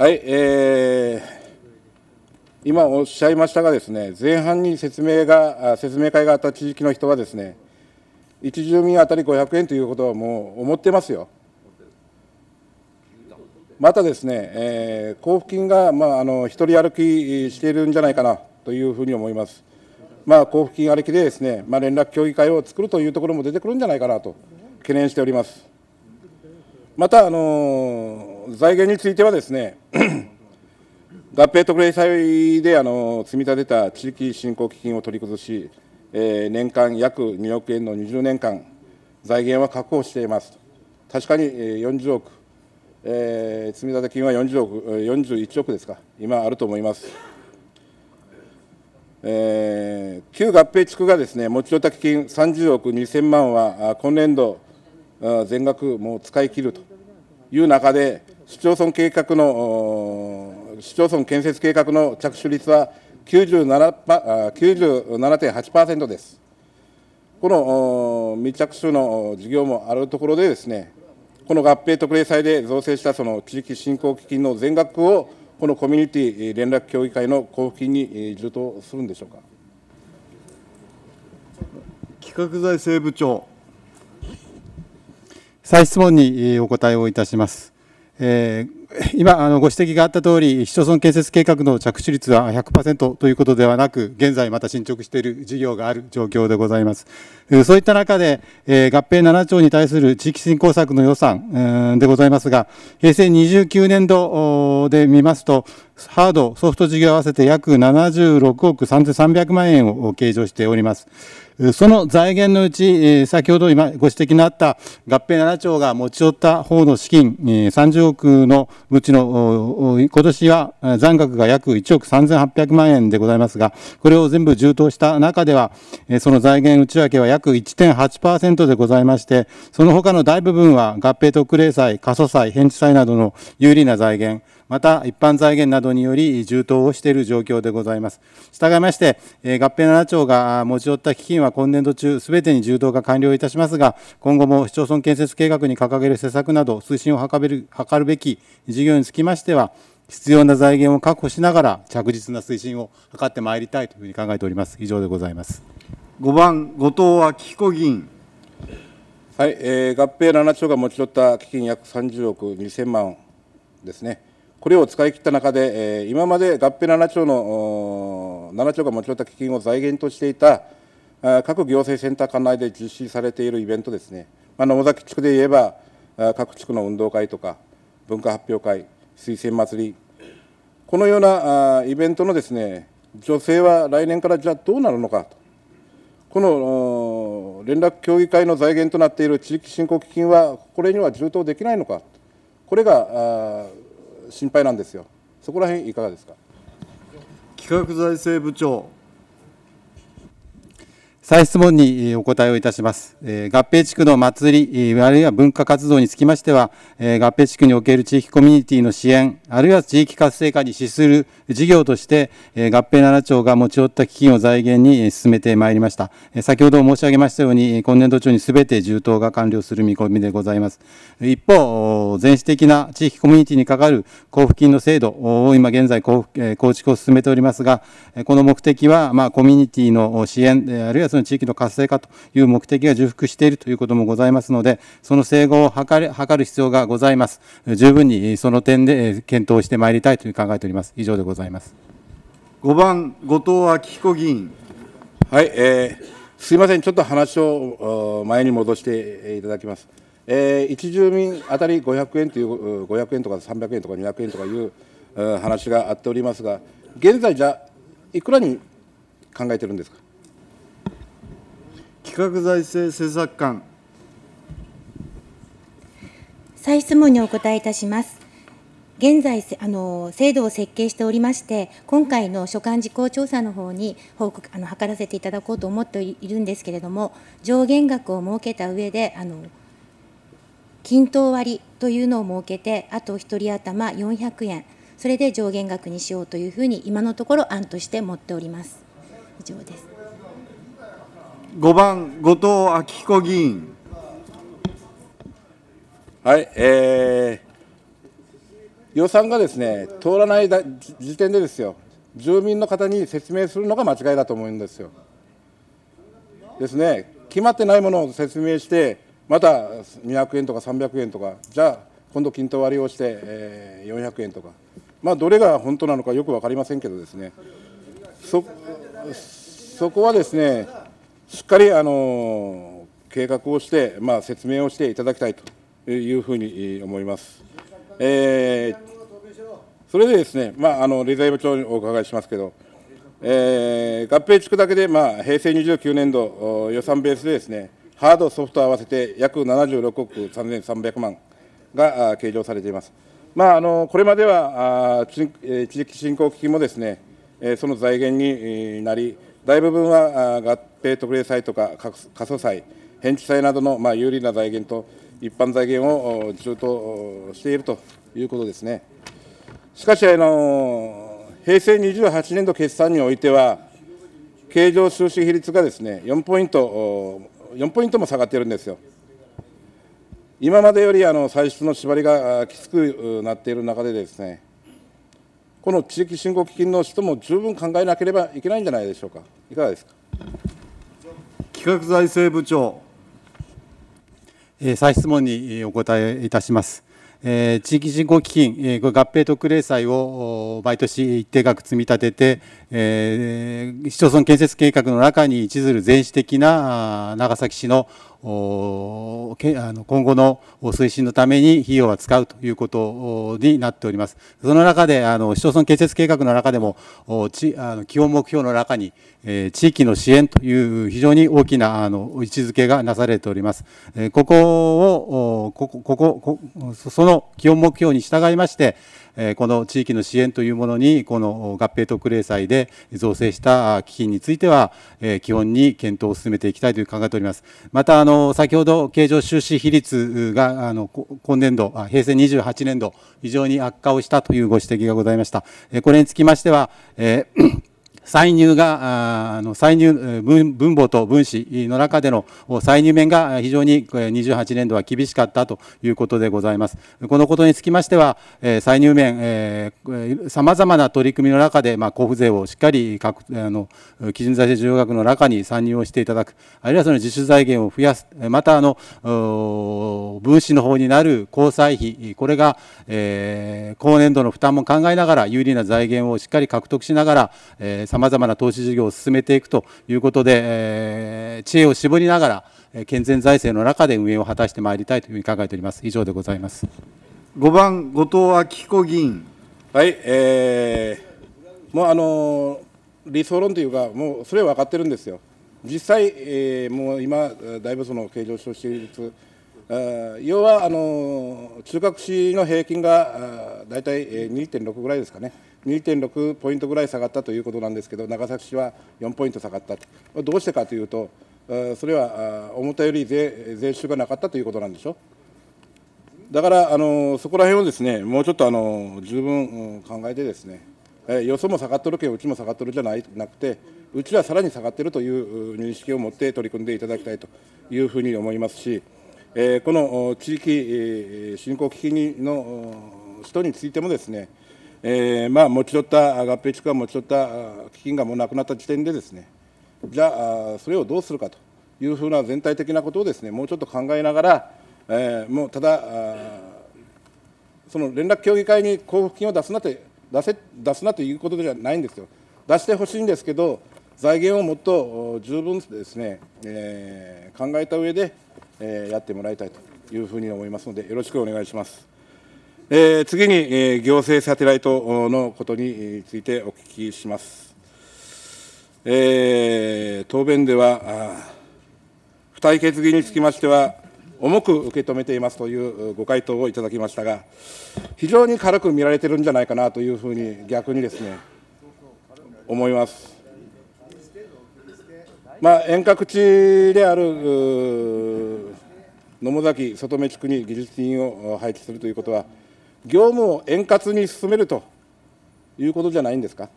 はい、えー、今おっしゃいましたがですね、前半に説明が説明会があった地域の人はですね、一住民当たり500円ということはもう思ってますよ。またですね、えー、交付金が、まあ、あの一人歩きしているんじゃないかなというふうに思います。まあ、交付金ありきでですね、まあ、連絡協議会を作るというところも出てくるんじゃないかなと懸念しております。また、あのー財源についてはですね、合併特例債であの積み立てた地域振興基金を取り崩し、えー、年間約2億円の20年間、財源は確保しています。確かに40億、えー、積立金は40億41億ですか、今あると思います。えー、旧合併地区がですね持ち寄った基金30億2000万は今年度全額もう使い切るという中で、市町村計画の、市町村建設計画の着手率は97.8%です。この未着手の事業もあるところでですね、この合併特例祭で造成したその地域振興基金の全額を、このコミュニティ連絡協議会の交付金に充当するんでしょうか。企画財政部長。再質問にお答えをいたします。えー、今あのご指摘があったとおり、市町村建設計画の着手率は100%ということではなく、現在また進捗している事業がある状況でございます。そういった中で、えー、合併7兆に対する地域振興策の予算でございますが、平成29年度で見ますと、ハード、ソフト事業合わせて約76億3300万円を計上しております。その財源のうち、先ほど今ご指摘のあった合併7兆が持ち寄った方の資金30億のうちの、今年は残額が約1億3800万円でございますが、これを全部充当した中では、その財源内訳は約1.8%でございまして、その他の大部分は合併特例債、過疎債、返地債などの有利な財源、また一般財源などにより充当をしている状況でございます。従いまして、合併7町が持ち寄った基金は今年度中、すべてに充当が完了いたしますが、今後も市町村建設計画に掲げる施策など、推進を図る図るべき事業につきましては、必要な財源を確保しながら、着実な推進を図ってまいりたいというふうに考えております。以上でございます。5番、後藤昭彦議員。はい、えー、合併7町が持ち寄った基金約30億2000万ですね。これを使い切った中で、え今まで合併7兆の7兆が持ち寄った基金を財源としていた各行政センター管内で実施されているイベントですね、まあ、野崎地区で言えば、各地区の運動会とか、文化発表会、推薦祭り、このようなイベントのですね女性は来年からじゃあどうなるのかと、この連絡協議会の財源となっている地域振興基金は、これには充当できないのか、これが心配なんですよ、そこら辺いかがですか。企画財政部長再質問にお答えをいたします。合併地区の祭り、あるいは文化活動につきましては、合併地区における地域コミュニティの支援、あるいは地域活性化に資する事業として、合併7町が持ち寄った基金を財源に進めてまいりました。先ほど申し上げましたように、今年度中にすべて充当が完了する見込みでございます。一方、全市的な地域コミュニティにかかる交付金の制度を今現在構築を進めておりますが、この目的は、まあ、コミュニティの支援、あるいはの地域の活性化という目的が重複しているということもございますので、その整合を図る図る必要がございます。十分にその点で検討してまいりたいという考えております。以上でございます。5番、後藤昭彦議員。はい、えー、すいません、ちょっと話を前に戻していただきます。えー、一住民当たり500円という、500円とか300円とか200円とかいう話があっておりますが、現在、じゃいくらに考えてるんですか。画財政政策官。再質問にお答えいたします。現在あの、制度を設計しておりまして、今回の所管事項調査の方に報告あの図らせていただこうと思っているんですけれども、上限額を設けた上で、あの均等割というのを設けて、あと1人頭400円、それで上限額にしようというふうに、今のところ案として持っております。以上です。5番、後藤昭子議員。はい、えー、予算がですね通らないだ時点でですよ、住民の方に説明するのが間違いだと思うんですよ。ですね、決まってないものを説明して、また200円とか300円とか、じゃあ、今度、均等割りをして、えー、400円とか、まあ、どれが本当なのかよく分かりませんけどですね、そそこはですね、しっかりあの計画をして、まあ、説明をしていただきたいというふうに思います。えー、それでですね、まあ、あの理財部長にお伺いしますけど、えー、合併地区だけで、まあ、平成29年度予算ベースでですね、ハード、ソフト合わせて約76億3300万が計上されています。まあ、あのこれまではあ地地域振興基金もですね、その財源になり、大部分は合平特例債とか過疎債、返地債などのまあ有利な財源と一般財源を充当しているということですね。しかし、あの平成28年度決算においては、経常収支比率がですね4ポイント、4ポイントも下がっているんですよ。今までよりあの歳出の縛りがきつくなっている中でですね、この地域振興基金の使途も十分考えなければいけないんじゃないでしょうか。いかがですか。企画財政部長。えー、再質問にお答えいたします。えー、地域振興基金、えー、合併特例債を毎年一定額積み立てて、えー、市町村建設計画の中に位置する全市的な長崎市のあの今後の推進のために費用は使うということになっております。その中で、あの市町村建設計画の中でも、あの基本目標の中に、え地域の支援という非常に大きなあの位置づけがなされております。えここをここここその基本目標に従いまして、この地域の支援というものにこの合併特例債で造成した基金については基本に検討を進めていきたいという考えておりますまたあの先ほど経常収支比率があの今年度平成28年度非常に悪化をしたというご指摘がございましたこれにつきましては、えー歳入が、あの歳入分、分母と分子の中での歳入面が非常に28年度は厳しかったということでございます。このことにつきましては、歳入面、さまざまな取り組みの中で、まあ、交付税をしっかりあの基準財政需要額の中に参入をしていただく、あるいはその自主財源を増やす、またあの分子の方になる交際費、これが、えー、年度の負担も考えながら、有利な財源をしっかり獲得しながら、えーさまざまな投資事業を進めていくということで、えー、知恵を絞りながら、健全財政の中で運営を果たしてまいりたいというふうに考えております。以上でございます。5番、後藤昭彦議員。はい、えー、もうあの理想論というか、もうそれは分かってるんですよ。実際、えー、もう今、だいぶその経常いる。率、要はあの中核市の平均が大体2.6ぐらいですかね。2.6ポイントぐらい下がったということなんですけど、長崎市は4ポイント下がったと、どうしてかというと、それは思ったより税税収がなかったということなんでしょ。だからあのそこら辺をですねもうちょっとあの十分考えてですね、えよそも下がっとるけど、うちも下がっとるじゃないなくてうちはさらに下がっているという認識を持って取り組んでいただきたいというふうに思いますし、えこの地域振興基金の人についてもですねえー、まあ、持ち取った合併地区が持ち取った基金がもうなくなった時点でですねじゃあそれをどうするかというふうな全体的なことをですねもうちょっと考えながら、えー、もうただその連絡協議会に交付金を出すなて出せ出すなということではないんですよ出してほしいんですけど財源をもっと十分ですね、えー、考えた上で、えー、やってもらいたいというふうに思いますのでよろしくお願いします。えー、次に、えー、行政サテライトのことについてお聞きします。えー、答弁では、付帯決議につきましては、重く受け止めていますというご回答をいただきましたが、非常に軽く見られてるんじゃないかなというふうに、逆にですね、思います。まあ、遠隔地である野母崎外目地区に技術員を配置するということは、業務を円滑に進めるということじゃないんですか。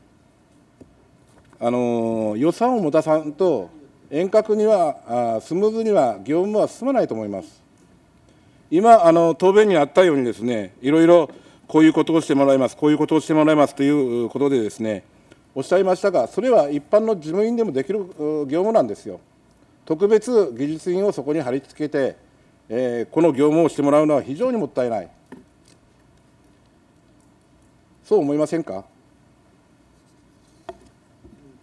あの予算を持たさんと、遠隔にはあ、スムーズには業務は進まないと思います。今、あの答弁にあったようにです、ね、いろいろこういうことをしてもらいます、こういうことをしてもらいますということでですね、おっしゃいましたが、それは一般の事務員でもできる業務なんですよ。特別技術員をそこに貼り付けて、えー、この業務をしてもらうのは非常にもったいない。そう思いませんか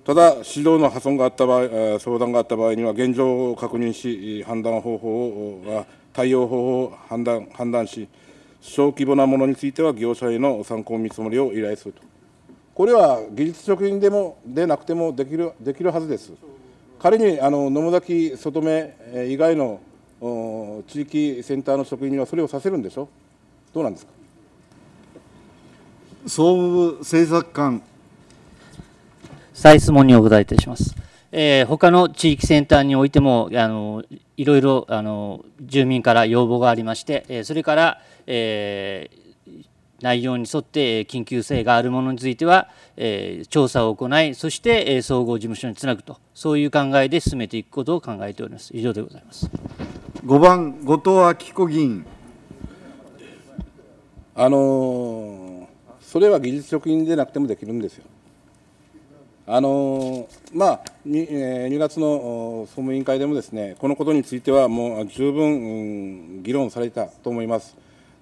ただ、指導の破損があった場合、相談があった場合には、現状を確認し、判断方法を、対応方法を判断判断し、小規模なものについては、業者への参考見積もりを依頼すると。これは技術職員でもでなくてもできるできるはずです。仮にあの野村崎外目以外の地域センターの職員にはそれをさせるんでしょ、どうなんですか。総務部政策官再質問にお答えいたします。えー、他の地域センターにおいてもあのいろいろあの住民から要望がありまして、えー、それから、えー、内容に沿って緊急性があるものについては、えー、調査を行いそして、えー、総合事務所につなぐとそういう考えで進めていくことを考えております以上でございます5番後藤昭子議員あのーそれは技術職員でなくてもできるんですよ。あのまあ、2月の総務委員会でもですねこのことについてはもう十分、議論されたと思います。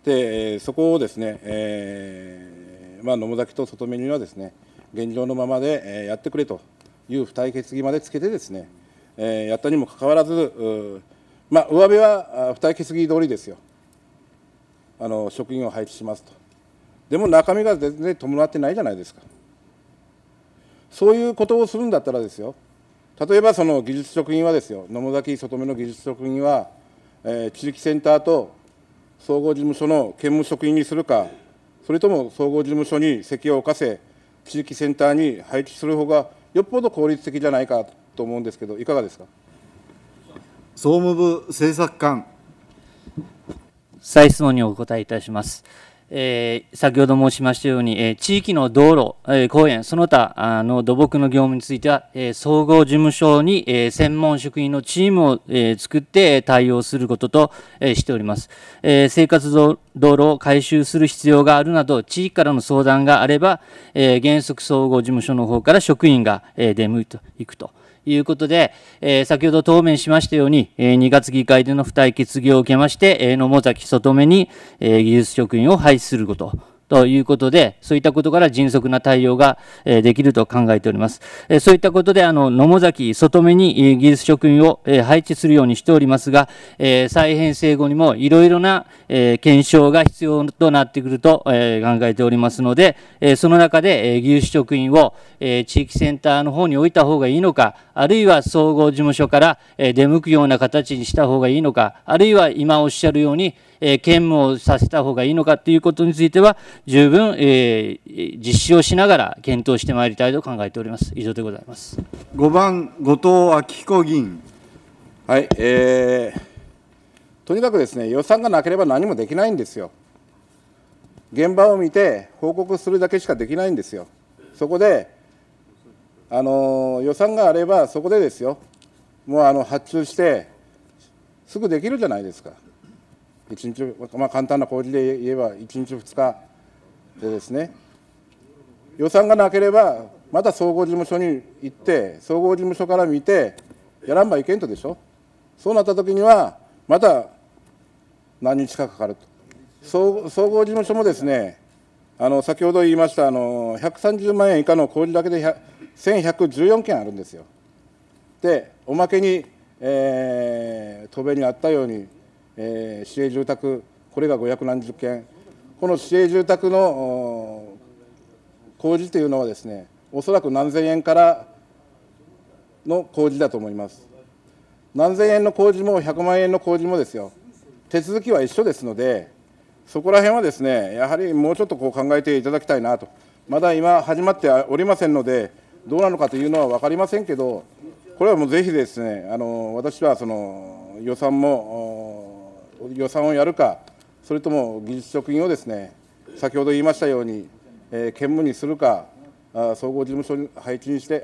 でそこをですね、えー、まあ、野崎と外目にはですね現状のままでやってくれという付帯決議までつけてですね、えやったにもかかわらず、まあ、上辺は付帯決議通りですよあの職員を配置しますと。でも中身が全然伴ってないじゃないですか。そういうことをするんだったらですよ、例えばその技術職員はですよ、野茂崎外目の技術職員は、えー、地域センターと総合事務所の兼務職員にするか、それとも総合事務所に席を置かせ、地域センターに配置する方がよっぽど効率的じゃないかと思うんですけど、いかがですか総務部政策官。再質問にお答えいたします。えー、先ほど申しましたように、えー、地域の道路、えー、公園、その他の土木の業務については、え総合事務所に、え専門職員のチームを、え作って対応することと、えしております、え生活道路を改修する必要があるなど、地域からの相談があれば、え原則総合事務所の方から職員が、え出向いていくと。いうことで、えー、先ほど答弁しましたように、えー、2月議会での付帯決議を受けまして、えー、野崎外目に、えー、技術職員を配置すること。ということで、そういったことから迅速な対応ができると考えております。そういったことで、あの、野茂崎、外目に技術職員を配置するようにしておりますが、再編成後にもいろいろな検証が必要となってくると考えておりますので、その中で技術職員を地域センターの方に置いた方がいいのか、あるいは総合事務所から出向くような形にした方がいいのか、あるいは今おっしゃるように、え兼務をさせた方がいいのかということについては、十分、え実施をしながら検討してまいりたいと考えております。以上でございます。5番、後藤昭彦議員。はい、えー、とにかくですね、予算がなければ何もできないんですよ。現場を見て報告するだけしかできないんですよ。そこで、あの予算があれば、そこでですよ、もうあの発注して、すぐできるじゃないですか。1日、まあ、簡単な工事で言えば1日2日でですね予算がなければまた総合事務所に行って総合事務所から見てやらんばいけんとでしょそうなった時にはまた何日かかかると総総合事務所もですねあの先ほど言いましたあの130万円以下の工事だけで1114件あるんですよ。でおまけに、えー、戸弁にあったようにえー、市営住宅、これが570件、この市営住宅の工事というのはですね、おそらく何千円からの工事だと思います。何千円の工事も100万円の工事もですよ、手続きは一緒ですので、そこら辺はですね、やはりもうちょっとこう考えていただきたいなと、まだ今、始まっておりませんので、どうなのかというのは分かりませんけど、これはもうぜひですね、あの私はその予算も予算をやるか、それとも技術職員をですね、先ほど言いましたように、え兼務にするか、総合事務所に配置にして、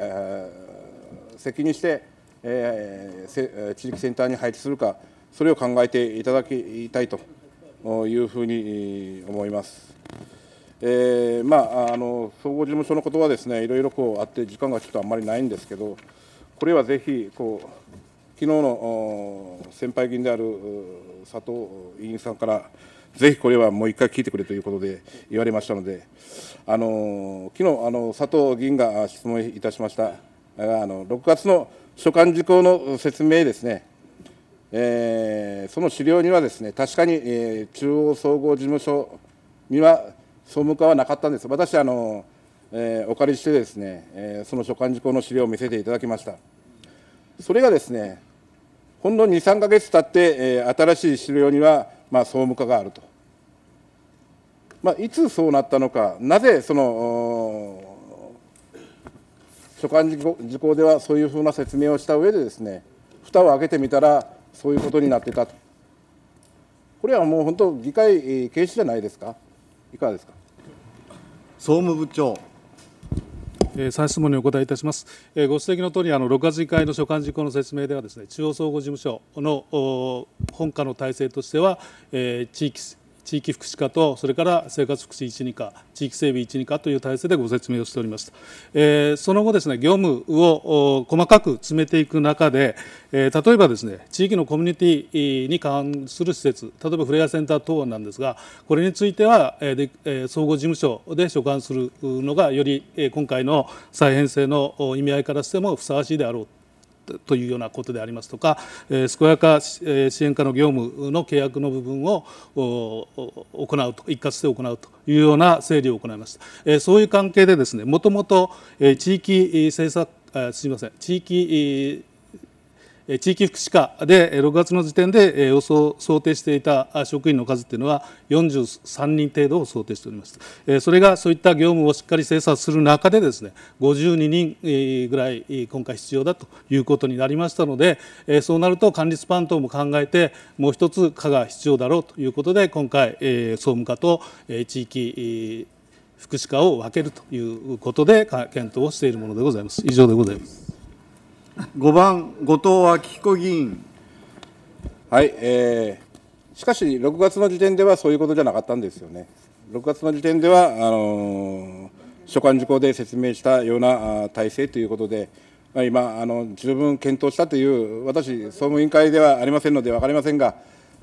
責任して、え地域センターに配置するか、それを考えていただきたいというふうに思います。えー、まあ、あの総合事務所のことはですねいろいろこうあって時間がちょっとあんまりないんですけどこれはぜひこう昨日の先輩議員である佐藤委員さんから、ぜひこれはもう一回聞いてくれということで言われましたので、あの昨日あの佐藤議員が質問いたしましたが、あの6月の所管事項の説明ですね、えー、その資料にはですね、確かに、えー、中央総合事務所には総務課はなかったんです。私あの、えー、お借りしてですね、えその所管事項の資料を見せていただきました。それがですね、ほんの2、3か月経って、えー、新しい資料には、まあ、総務課があると。まあ、いつそうなったのか、なぜその所管事項ではそういうふうな説明をした上でですね、蓋を開けてみたら、そういうことになってたと。これはもう本当、議会軽視じゃないですか、いかがですか。総務部長え再質問にお答えいたします。えご指摘のとおり、あの6月議会の所管事項の説明ではですね、中央総合事務所の本課の体制としては、え地域地域福祉課とそれから生活福祉1、2課地域整備1、2課という体制でご説明をしておりました、えー、その後ですね業務を細かく詰めていく中で、えー、例えばですね地域のコミュニティに関する施設例えばフレアセンター等なんですがこれについては、えーで総合事務所で所管するのがより今回の再編成の意味合いからしてもふさわしいであろうというようなことでありますとか、えー、健やか支援課の業務の契約の部分を行うと一括して行うというような整理を行いました、えー、そういう関係でですねもともと地域政策すみません地域地域福祉課で6月の時点で予想想定していた職員の数というのは43人程度を想定しておりますそれがそういった業務をしっかり精査する中でですね52人ぐらい今回必要だということになりましたのでそうなると管理スパン等も考えてもう一つ課が必要だろうということで今回総務課と地域福祉課を分けるということで検討をしているものでございます。以上でございます。5番、後藤昭彦議員。はい、えー、しかし、6月の時点ではそういうことじゃなかったんですよね。6月の時点では、あのー、所管事項で説明したような体制ということで、まあ、今あの、十分検討したという、私、総務委員会ではありませんので分かりませんが、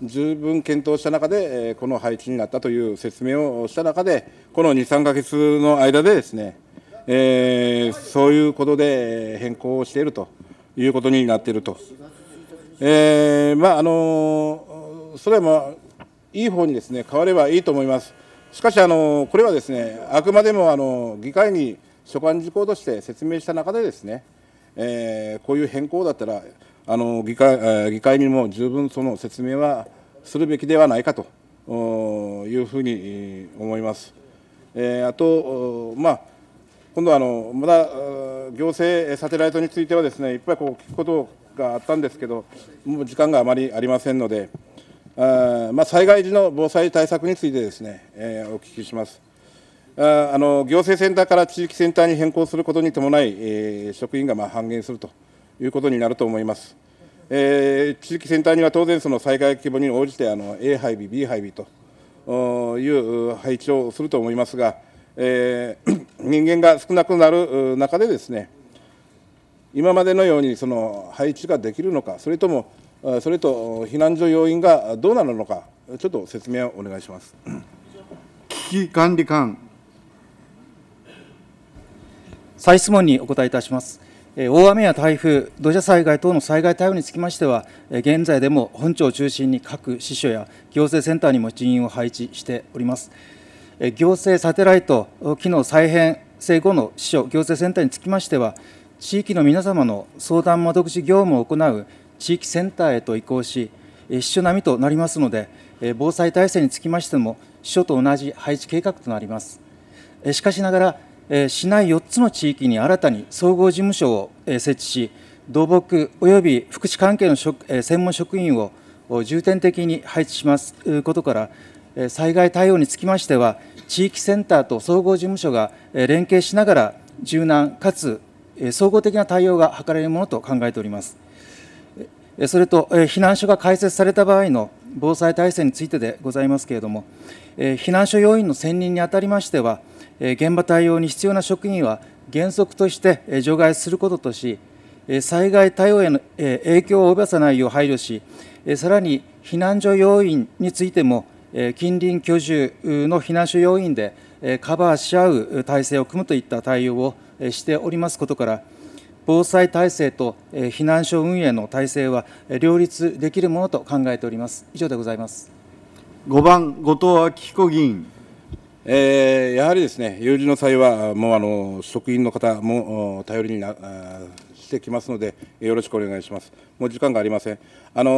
十分検討した中で、この配置になったという説明をした中で、この2、3か月の間でですね、えー、そういうことで変更をしていると。いうことになっていると。えー、まああのそれはいい方にですね変わればいいと思います。しかしあのこれはですねあくまでもあの議会に所管事項として説明した中でですね、えー、こういう変更だったらあの議会議会にも十分その説明はするべきではないかというふうに思います。えー、あとまあ今度はあのまだ行政サテライトについてはですねいっぱいこう聞くことがあったんですけどもう時間があまりありませんのであ、まあ、災害時の防災対策についてですね、えー、お聞きしますああの行政センターから地域センターに変更することに伴い、えー、職員がまあ半減するということになると思います、えー、地域センターには当然その災害規模に応じてあの A 配備 B 配備という配置をすると思いますがえー、人間が少なくなる中でですね今までのようにその配置ができるのかそれともそれと避難所要員がどうなるのかちょっと説明をお願いします。危機管理官再質問にお答えいたします。大雨や台風、土砂災害等の災害対応につきましては、現在でも本庁を中心に各支所や行政センターにも人員を配置しております。行政サテライト機能再編成後の支所、行政センターにつきましては、地域の皆様の相談窓口業務を行う地域センターへと移行し、支所並みとなりますので、防災体制につきましても、支所と同じ配置計画となります。しかしながら、市内4つの地域に新たに総合事務所を設置し、土木及び福祉関係の専門職員を重点的に配置しますことから、災害対応につきましては、地域センターと総合事務所が連携しながら、柔軟かつ総合的な対応が図れるものと考えております。それと、避難所が開設された場合の防災体制についてでございますけれども、避難所要員の選任にあたりましては、現場対応に必要な職員は原則として除外することとし、災害対応への影響を及ぼさないよう配慮し、さらに避難所要員についても、近隣居住の避難所要員でカバーし合う体制を組むといった対応をしておりますことから、防災体制と避難所運営の体制は両立できるものと考えております。以上でございます5番、後藤昭彦議員。えー、やはりですね、有事の際は、もうあの職員の方も頼りになしてきますので、よろしくお願いします。もう時間がありません。あの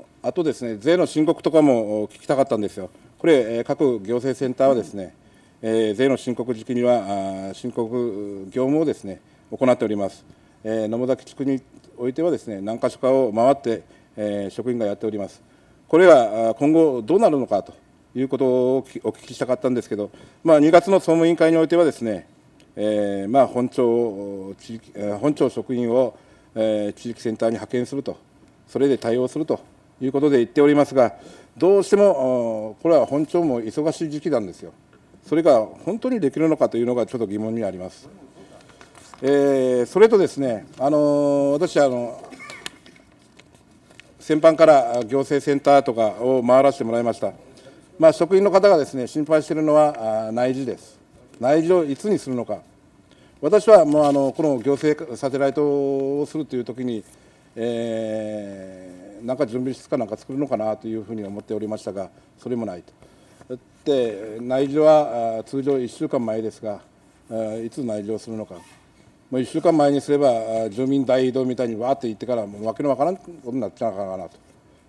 ーあとですね、税の申告とかも聞きたかったんですよ。これ、各行政センターはですね、え税の申告時期には申告業務をですね、行っております。えー、野崎地区においてはですね、何か所かを回って、え職員がやっております。これは今後どうなるのかということをお聞きしたかったんですけど、まあ、2月の総務委員会においてはですね、えまあ本庁地域本庁職員を、え地域センターに派遣すると、それで対応すると。いうことで言っておりますが、どうしてもこれは本庁も忙しい時期なんですよ。それが本当にできるのかというのがちょっと疑問にあります。えー、それとですね、あの私あの、先般から行政センターとかを回らせてもらいました。まあ、職員の方がですね心配しているのは内需です。内需をいつにするのか。私はもうあのこの行政サテライトをするというときに、えーなんか準備室かなんか作るのかなというふうに思っておりましたがそれもないと。で内需は通常1週間前ですがいつ内需をするのか。もう1週間前にすれば住民大移動みたいにわーっと言ってからもう訳のわからんことになっちゃうかなと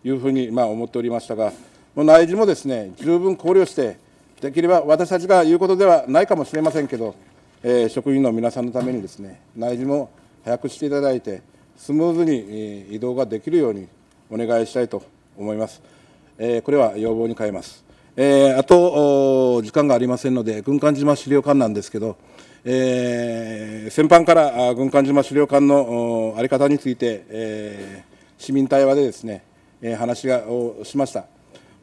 いうふうにまあ思っておりましたがもう内需もですね十分考慮してできれば私たちが言うことではないかもしれませんけど、えー、職員の皆さんのためにですね内需も早くしていただいてスムーズに移動ができるようにお願いしたいと思います。えー、これは要望に変えます。えー、あと時間がありませんので、軍艦島資料館なんですけど、えー、先般から軍艦島資料館の在り方について、えー、市民対話でですね、えー、話がをしました。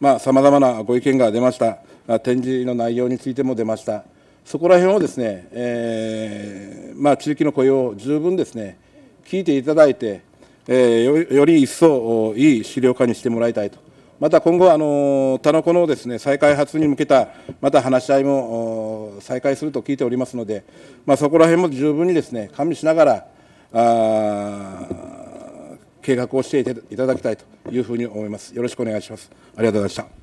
まあ、さまざまなご意見が出ました、展示の内容についても出ました、そこら辺をですね、えーまあ、地域の声を十分ですね、聞いていただいて、えー、より一層いい資料化にしてもらいたいと、また今後、あの田の子のです、ね、再開発に向けた、また話し合いも再開すると聞いておりますので、まあ、そこら辺も十分にです、ね、加味しながらあ、計画をしていただきたいというふうに思います。よろしくお願いします。ありがとうございました。